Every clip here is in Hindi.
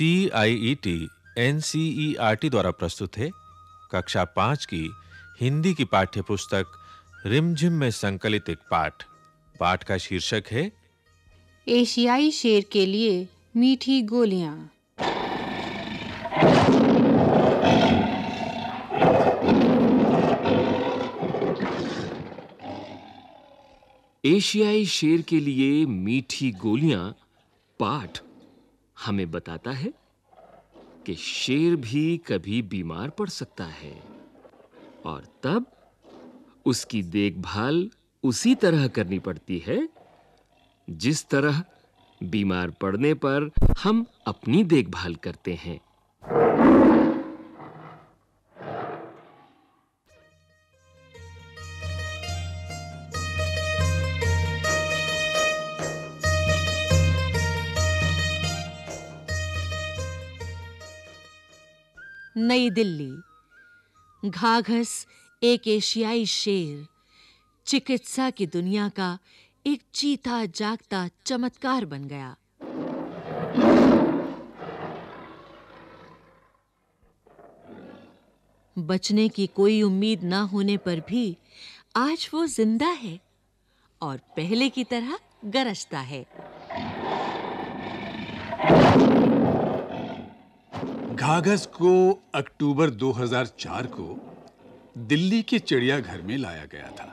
C I E T N C E R T द्वारा प्रस्तुत है कक्षा पांच की हिंदी की पाठ्य पुस्तक रिमझिम में संकलित एक पाठ पाठ का शीर्षक है एशियाई शेर के लिए मीठी गोलियां एशियाई शेर के लिए मीठी गोलियां पाठ हमें बताता है कि शेर भी कभी बीमार पड़ सकता है और तब उसकी देखभाल उसी तरह करनी पड़ती है जिस तरह बीमार पड़ने पर हम अपनी देखभाल करते हैं नई दिल्ली घाघस एक एशियाई शेर चिकित्सा की दुनिया का एक चीता जागता चमत्कार बन गया बचने की कोई उम्मीद ना होने पर भी आज वो जिंदा है और पहले की तरह गरजता है घाघस को अक्टूबर 2004 को दिल्ली के चिड़ियाघर में लाया गया था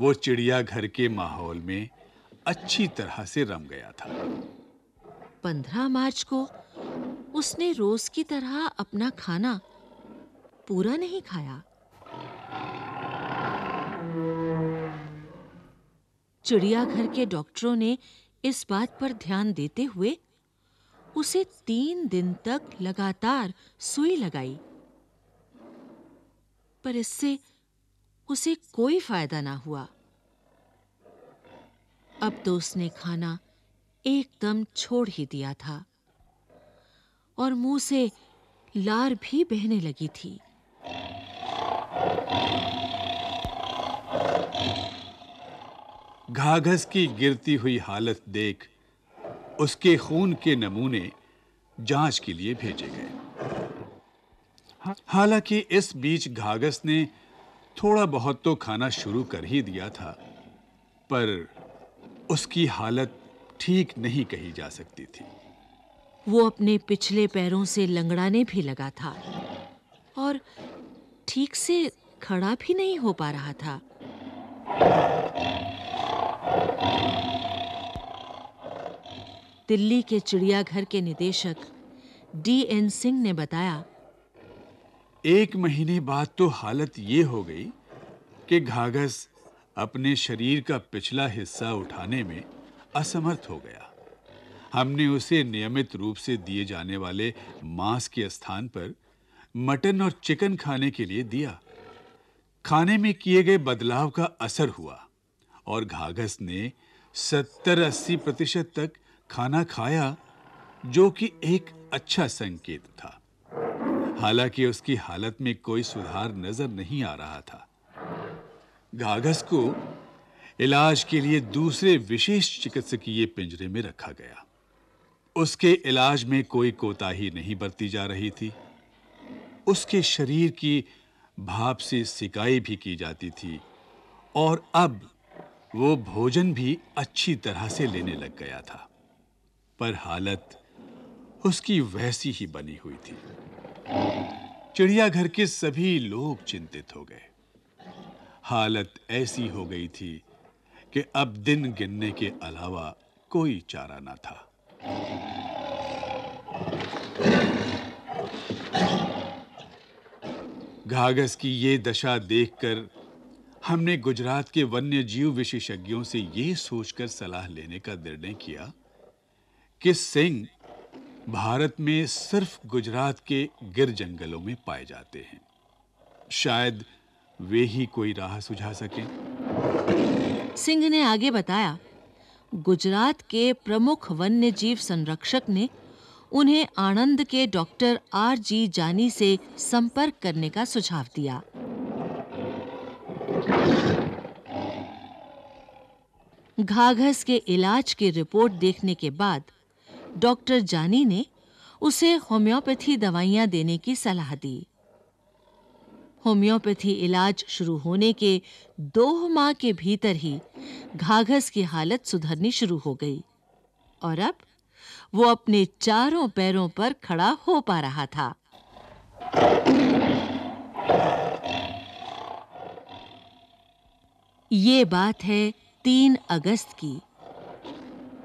वो चिड़ियाघर के माहौल में अच्छी तरह से रम गया था 15 मार्च को उसने रोज की तरह अपना खाना पूरा नहीं खाया चिड़ियाघर के डॉक्टरों ने इस बात पर ध्यान देते हुए उसे तीन दिन तक लगातार सुई लगाई पर इससे उसे कोई फायदा ना हुआ अब तो उसने खाना एकदम छोड़ ही दिया था और मुंह से लार भी बहने लगी थी घाघस की गिरती हुई हालत देख उसके खून के नमूने जांच के लिए भेजे गए हालांकि इस बीच घागस ने थोड़ा बहुत तो खाना शुरू कर ही दिया था पर उसकी हालत ठीक नहीं कही जा सकती थी वो अपने पिछले पैरों से लंगड़ाने भी लगा था और ठीक से खड़ा भी नहीं हो पा रहा था दिल्ली के चिड़ियाघर के निदेशक डी एन सिंह ने बताया एक महीने बाद तो हालत ये हो गई कि घाघस अपने शरीर का पिछला हिस्सा उठाने में असमर्थ हो गया हमने उसे नियमित रूप से दिए जाने वाले मांस के स्थान पर मटन और चिकन खाने के लिए दिया खाने में किए गए बदलाव का असर हुआ और घाघस ने 70-80 प्रतिशत तक खाना खाया जो कि एक अच्छा संकेत था हालांकि उसकी हालत में कोई सुधार नजर नहीं आ रहा था घाघस को इलाज के लिए दूसरे विशेष चिकित्सकीय पिंजरे में रखा गया उसके इलाज में कोई कोताही नहीं बरती जा रही थी उसके शरीर की भाप से सिकाई भी की जाती थी और अब वो भोजन भी अच्छी तरह से लेने लग गया था पर हालत उसकी वैसी ही बनी हुई थी चिड़ियाघर के सभी लोग चिंतित हो गए हालत ऐसी हो गई थी कि अब दिन गिनने के अलावा कोई चारा ना था घाघस की ये दशा देखकर हमने गुजरात के वन्य जीव विशेषज्ञों से यह सोचकर सलाह लेने का निर्णय किया कि सिंह भारत में सिर्फ गुजरात के गिर जंगलों में पाए जाते हैं शायद वे ही कोई राह सुझा सके सिंह ने आगे बताया गुजरात के प्रमुख वन्य जीव संरक्षक ने उन्हें आनंद के डॉक्टर आर जी जानी से संपर्क करने का सुझाव दिया घाघस के इलाज की रिपोर्ट देखने के बाद डॉक्टर जानी ने उसे होम्योपैथी दवाइयां देने की सलाह दी होम्योपैथी इलाज शुरू होने के दो माह के भीतर ही घाघस की हालत सुधरनी शुरू हो गई और अब वो अपने चारों पैरों पर खड़ा हो पा रहा था ये बात है 3 अगस्त की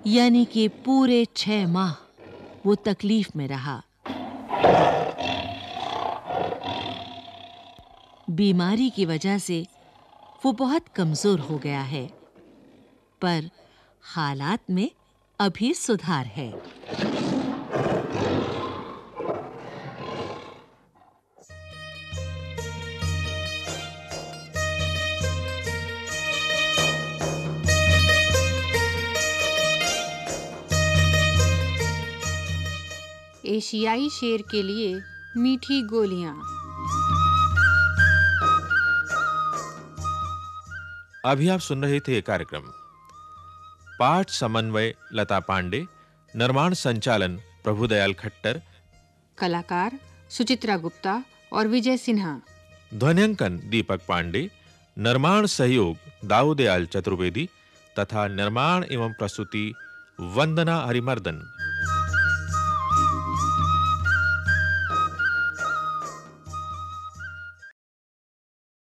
यानी कि पूरे छ माह वो तकलीफ में रहा बीमारी की वजह से वो बहुत कमजोर हो गया है पर हालात में अभी सुधार है एशियाई शेर के लिए मीठी गोलियां अभी आप सुन रहे थे कार्यक्रम पाठ समन्वय लता पांडे निर्माण संचालन प्रभुदयाल खट्टर कलाकार सुचित्रा गुप्ता और विजय सिन्हा ध्वनिंकन दीपक पांडे निर्माण सहयोग दाऊदयाल चतुर्वेदी तथा निर्माण एवं प्रस्तुति वंदना हरिमर्दन